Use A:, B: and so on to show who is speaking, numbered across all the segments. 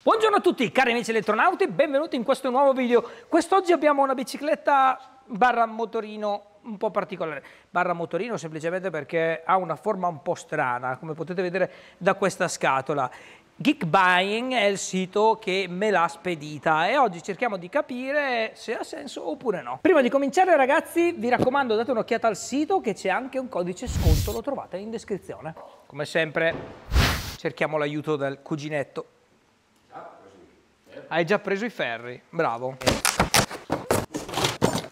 A: Buongiorno a tutti cari amici elettronauti, benvenuti in questo nuovo video. Quest'oggi abbiamo una bicicletta barra motorino un po' particolare, barra motorino semplicemente perché ha una forma un po' strana, come potete vedere da questa scatola. Geek Buying è il sito che me l'ha spedita e oggi cerchiamo di capire se ha senso oppure no. Prima di cominciare ragazzi vi raccomando date un'occhiata al sito che c'è anche un codice sconto, lo trovate in descrizione. Come sempre cerchiamo l'aiuto del cuginetto hai già preso i ferri, bravo.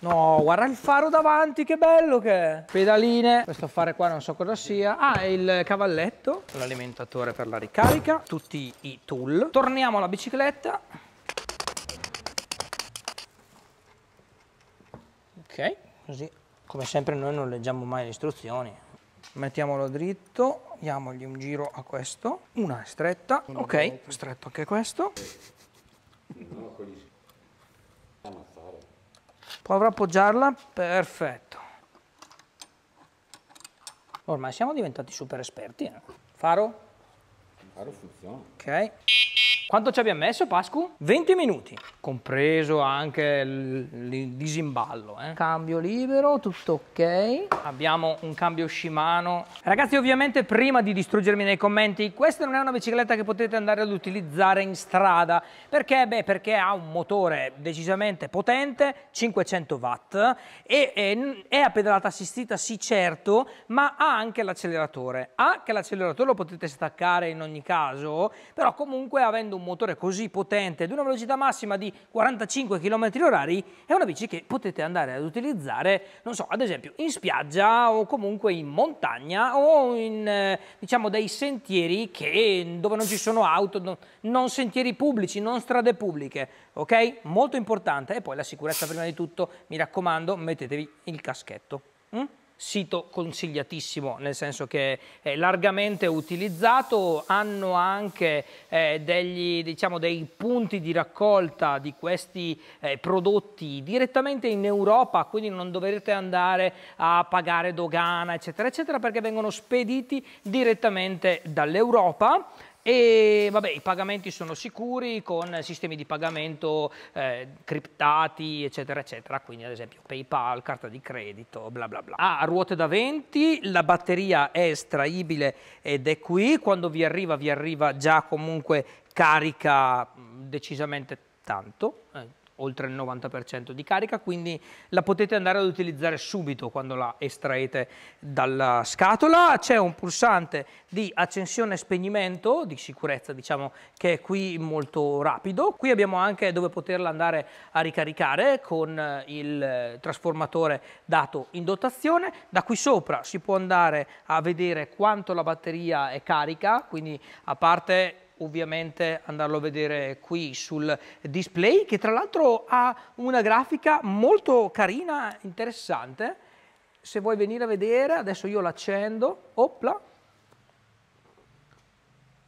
A: No, guarda il faro davanti, che bello che è. Pedaline, questo affare qua non so cosa sia. Ah, il cavalletto, l'alimentatore per la ricarica, tutti i tool. Torniamo alla bicicletta. Ok, così. Come sempre noi non leggiamo mai le istruzioni. Mettiamolo dritto, diamogli un giro a questo. Una è stretta, ok, stretto anche questo. Ammazzare. Provo a appoggiarla, perfetto. Ormai siamo diventati super esperti. Eh. Faro? Faro funziona. Ok. Quanto ci abbiamo messo, Pascu? 20 minuti compreso anche il disimballo. Eh. Cambio libero, tutto ok. Abbiamo un cambio Shimano. Ragazzi ovviamente prima di distruggermi nei commenti, questa non è una bicicletta che potete andare ad utilizzare in strada. Perché? Beh, perché ha un motore decisamente potente, 500 watt, e è, è a pedalata assistita sì certo, ma ha anche l'acceleratore. Ha che l'acceleratore lo potete staccare in ogni caso, però comunque avendo un motore così potente, ad una velocità massima di 45 km h è una bici che potete andare ad utilizzare, non so, ad esempio in spiaggia o comunque in montagna o in eh, diciamo dei sentieri che, dove non ci sono auto, no, non sentieri pubblici, non strade pubbliche, ok? Molto importante e poi la sicurezza prima di tutto, mi raccomando, mettetevi il caschetto. Mm? sito consigliatissimo nel senso che è largamente utilizzato, hanno anche eh, degli, diciamo, dei punti di raccolta di questi eh, prodotti direttamente in Europa, quindi non dovrete andare a pagare dogana eccetera eccetera perché vengono spediti direttamente dall'Europa. E vabbè, i pagamenti sono sicuri con sistemi di pagamento eh, criptati, eccetera, eccetera. Quindi, ad esempio, PayPal, carta di credito, bla bla bla. Ha ah, ruote da 20, la batteria è estraibile ed è qui. Quando vi arriva, vi arriva già comunque carica mm, decisamente tanto. Eh oltre il 90% di carica, quindi la potete andare ad utilizzare subito quando la estraete dalla scatola. C'è un pulsante di accensione e spegnimento, di sicurezza diciamo, che è qui molto rapido. Qui abbiamo anche dove poterla andare a ricaricare con il trasformatore dato in dotazione. Da qui sopra si può andare a vedere quanto la batteria è carica, quindi a parte ovviamente andarlo a vedere qui sul display che tra l'altro ha una grafica molto carina, interessante. Se vuoi venire a vedere, adesso io l'accendo, opla,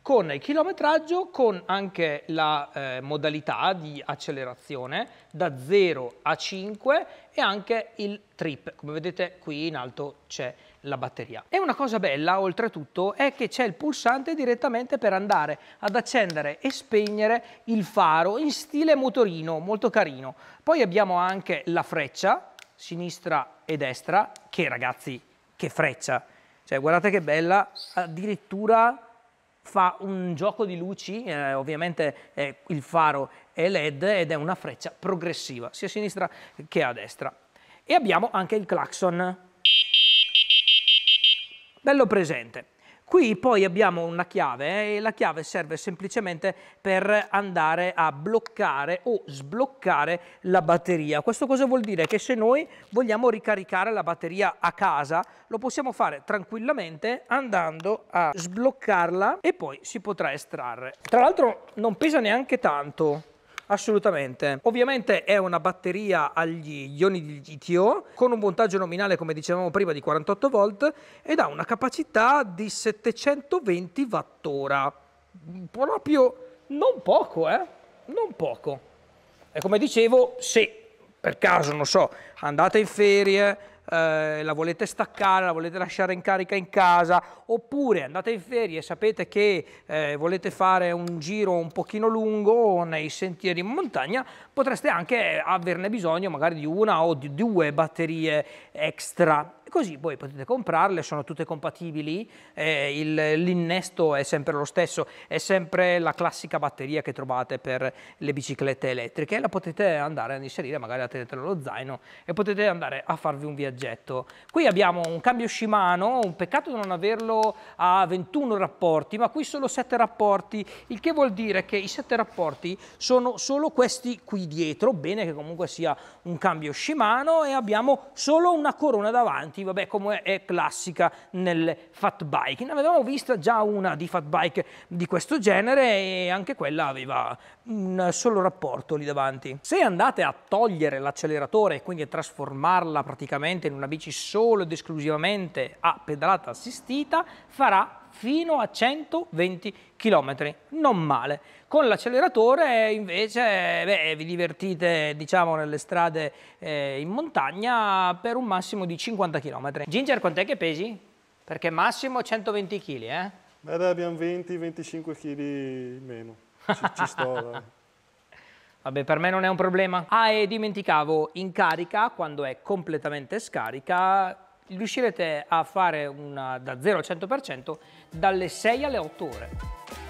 A: con il chilometraggio, con anche la eh, modalità di accelerazione da 0 a 5 e anche il trip. Come vedete qui in alto c'è la batteria. E una cosa bella oltretutto è che c'è il pulsante direttamente per andare ad accendere e spegnere il faro in stile motorino, molto carino. Poi abbiamo anche la freccia, sinistra e destra, che ragazzi, che freccia! Cioè guardate che bella, addirittura fa un gioco di luci, eh, ovviamente eh, il faro è LED ed è una freccia progressiva, sia a sinistra che a destra. E abbiamo anche il clacson, Bello presente. Qui poi abbiamo una chiave eh, e la chiave serve semplicemente per andare a bloccare o sbloccare la batteria. Questo cosa vuol dire? Che se noi vogliamo ricaricare la batteria a casa lo possiamo fare tranquillamente andando a sbloccarla e poi si potrà estrarre. Tra l'altro non pesa neanche tanto Assolutamente. Ovviamente è una batteria agli ioni di litio con un voltaggio nominale, come dicevamo prima, di 48 volt ed ha una capacità di 720 watt-ora. Proprio non poco, eh? Non poco. E come dicevo, se per caso, non so, andate in ferie, eh, la volete staccare, la volete lasciare in carica in casa, oppure andate in ferie e sapete che eh, volete fare un giro un pochino lungo nei sentieri in montagna, potreste anche averne bisogno magari di una o di due batterie extra e così voi potete comprarle, sono tutte compatibili, eh, l'innesto è sempre lo stesso, è sempre la classica batteria che trovate per le biciclette elettriche, la potete andare ad inserire, magari la tenete nello zaino e potete andare a farvi un viaggetto. Qui abbiamo un cambio Shimano, un peccato non averlo a 21 rapporti, ma qui solo 7 rapporti, il che vuol dire che i 7 rapporti sono solo questi qui dietro, bene che comunque sia un cambio Shimano e abbiamo solo una corona davanti alternativa, beh, come è classica nel fat bike. Ne avevamo vista già una di fat bike di questo genere e anche quella aveva un solo rapporto lì davanti. Se andate a togliere l'acceleratore e quindi a trasformarla praticamente in una bici solo ed esclusivamente a pedalata assistita, farà fino a 120 km, non male. Con l'acceleratore invece beh, vi divertite diciamo nelle strade eh, in montagna per un massimo di 50 km. Ginger quant'è che pesi? Perché massimo 120 kg eh? Beh dai, abbiamo 20-25 kg in meno, ci, ci sto Vabbè, per me non è un problema. Ah, e dimenticavo, in carica, quando è completamente scarica, riuscirete a fare una, da 0 al 100% dalle 6 alle 8 ore.